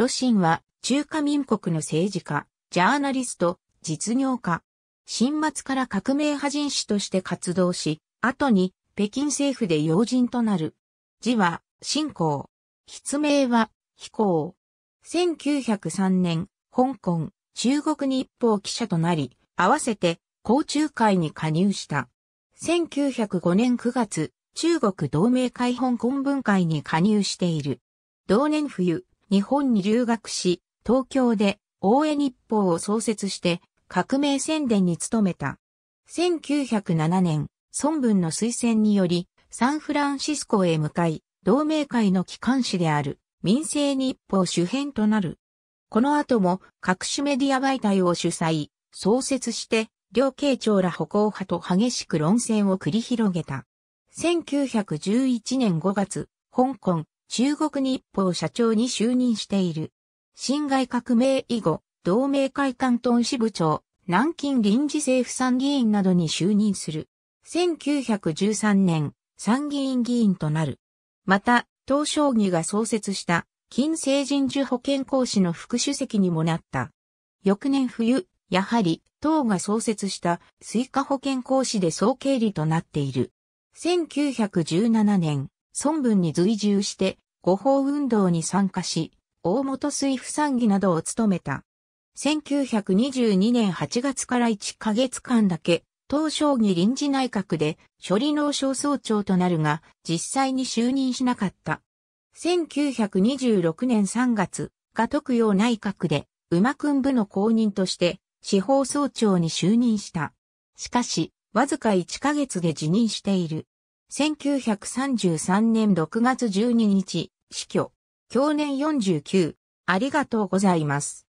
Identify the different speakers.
Speaker 1: ロ
Speaker 2: シンは中華民国の政治家、ジャーナリスト、実業家。新末から革命派人士として活動し、後に北京政府で要人となる。字は、新興。筆名は、飛行。1903年、香港、中国日報記者となり、合わせて、公中会に加入した。1905年9月、中国同盟会放港文会に加入している。同年冬、日本に留学し、東京で大江日報を創設して革命宣伝に努めた。1907年、孫文の推薦により、サンフランシスコへ向かい、同盟会の機関紙である民生日報主編となる。この後も各種メディア媒体を主催、創設して、両慶長ら歩行派と激しく論戦を繰り広げた。1911年5月、香港、中国日報社長に就任している。辛亥革命以後、同盟会関東支部長、南京臨時政府参議院などに就任する。1913年、参議院議員となる。また、東将棋が創設した、金成人受保健講師の副主席にもなった。翌年冬、やはり、党が創設した、スイカ保健講師で総経理となっている。1917年、孫文に随従して、五法運動に参加し、大本水夫参議などを務めた。1922年8月から1ヶ月間だけ、東将棋臨時内閣で処理農省総長となるが、実際に就任しなかった。1926年3月、が特養内閣で、馬くん部の公認として、司法総長に就任した。しかし、わずか1ヶ月で辞任している。1933年6月12日、死去。去年49。あり
Speaker 1: がとうございます。